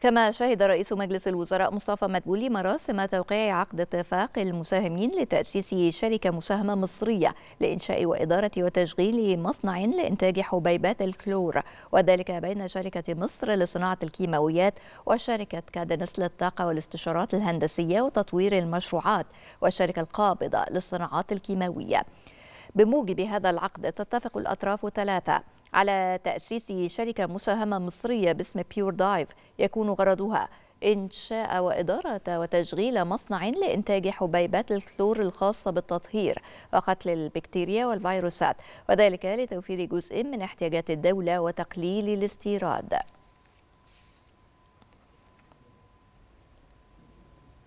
كما شهد رئيس مجلس الوزراء مصطفى مدبولي مراسم توقيع عقد اتفاق المساهمين لتأسيس شركة مساهمة مصرية لإنشاء وإدارة وتشغيل مصنع لإنتاج حبيبات الكلور وذلك بين شركة مصر لصناعة الكيماويات وشركة كادنس للطاقة والاستشارات الهندسية وتطوير المشروعات والشركة القابضة للصناعات الكيماوية بموجب هذا العقد تتفق الأطراف ثلاثة على تأسيس شركة مساهمة مصرية باسم بيور دايف يكون غرضها إنشاء وإدارة وتشغيل مصنع لإنتاج حبيبات الكلور الخاصة بالتطهير وقتل البكتيريا والفيروسات وذلك لتوفير جزء من احتياجات الدولة وتقليل الاستيراد